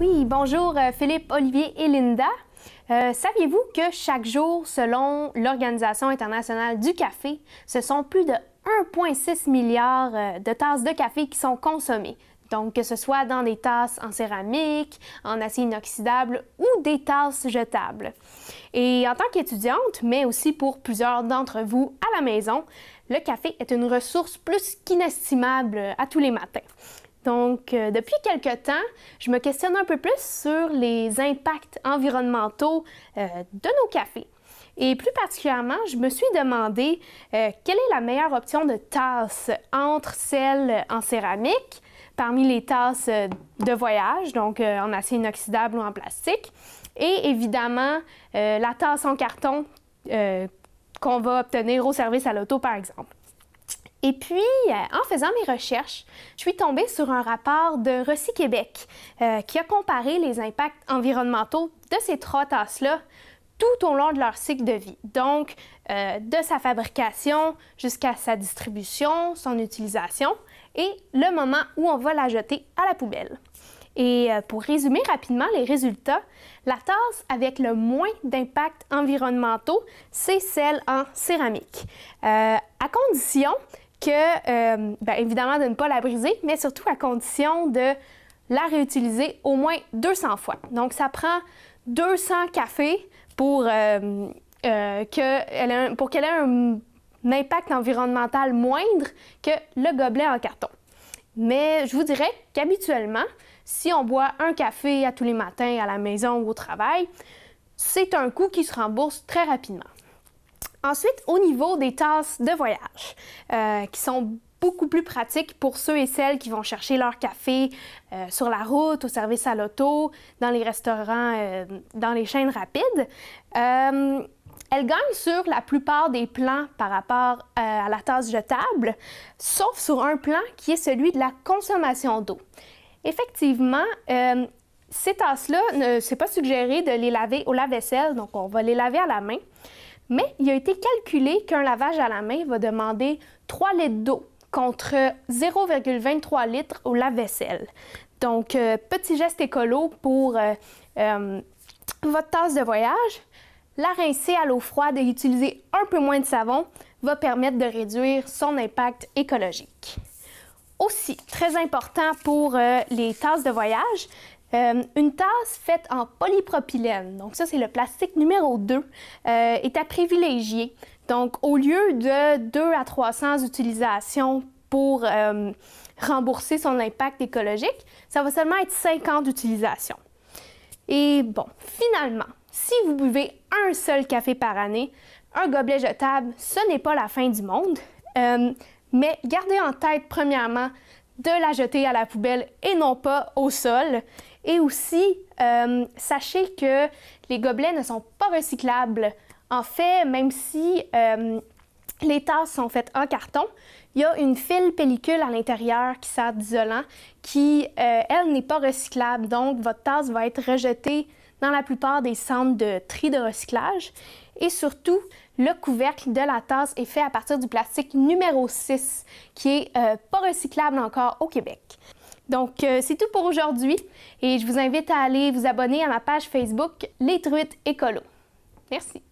Oui, bonjour euh, Philippe, Olivier et Linda. Euh, saviez-vous que chaque jour, selon l'Organisation internationale du café, ce sont plus de 1,6 milliard euh, de tasses de café qui sont consommées? Donc, que ce soit dans des tasses en céramique, en acier inoxydable ou des tasses jetables. Et en tant qu'étudiante, mais aussi pour plusieurs d'entre vous à la maison, le café est une ressource plus qu'inestimable à tous les matins. Donc, euh, depuis quelque temps, je me questionne un peu plus sur les impacts environnementaux euh, de nos cafés. Et plus particulièrement, je me suis demandé euh, quelle est la meilleure option de tasse entre celles en céramique, parmi les tasses de voyage, donc en acier inoxydable ou en plastique, et évidemment la tasse en carton qu'on va obtenir au service à l'auto, par exemple. Et puis, euh, en faisant mes recherches, je suis tombée sur un rapport de Rossi Québec euh, qui a comparé les impacts environnementaux de ces trois tasses-là tout au long de leur cycle de vie. Donc, euh, de sa fabrication jusqu'à sa distribution, son utilisation et le moment où on va la jeter à la poubelle. Et pour résumer rapidement les résultats, la tasse avec le moins d'impacts environnementaux, c'est celle en céramique, à condition que, euh, ben, évidemment, de ne pas la briser, mais surtout à condition de la réutiliser au moins 200 fois. Donc, ça prend 200 cafés euh, euh, pour qu'elle ait, un, un impact environnemental moindre que le gobelet en carton. Mais je vous dirais qu'habituellement, si on boit un café à tous les matins à la maison ou au travail, c'est un coût qui se rembourse très rapidement. Ensuite, au niveau des tasses de voyage, euh, qui sont beaucoup plus pratiques pour ceux et celles qui vont chercher leur café euh, sur la route, au service à l'auto, dans les restaurants, euh, dans les chaînes rapides. Elles gagnent sur la plupart des plans par rapport à la tasse jetable, sauf sur un plan qui est celui de la consommation d'eau. Effectivement, ces tasses-là, ce n'est pas suggéré de les laver au lave-vaisselle, donc on va les laver à la main. Mais il a été calculé qu'un lavage à la main va demander 3 litres d'eau contre 0,23 litres au lave-vaisselle. Donc, euh, petit geste écolo pour euh, euh, votre tasse de voyage. La rincer à l'eau froide et utiliser un peu moins de savon va permettre de réduire son impact écologique. Aussi, très important pour les tasses de voyage, euh, une tasse faite en polypropylène, donc ça c'est le plastique numéro 2, euh, est à privilégier. Donc au lieu de 2 à 300 utilisations pour euh, rembourser son impact écologique, ça va seulement être 50 utilisations. Et bon, finalement, si vous buvez un seul café par année, un gobelet jetable, ce n'est pas la fin du monde. mais gardez en tête, premièrement, de la jeter à la poubelle et non pas au sol. Et aussi, euh, sachez que les gobelets ne sont pas recyclables. En fait, même si euh, les tasses sont faites en carton, il y a une file pellicule à l'intérieur qui sert d'isolant, qui, euh, elle, n'est pas recyclable. Donc, votre tasse va être rejetée dans la plupart des centres de tri de recyclage. Et surtout, le couvercle de la tasse est fait à partir du plastique numéro 6, qui est euh, pas recyclable encore au Québec. Donc, euh, c'est tout pour aujourd'hui et je vous invite à aller vous abonner à ma page Facebook Les Truites Écolo. Merci.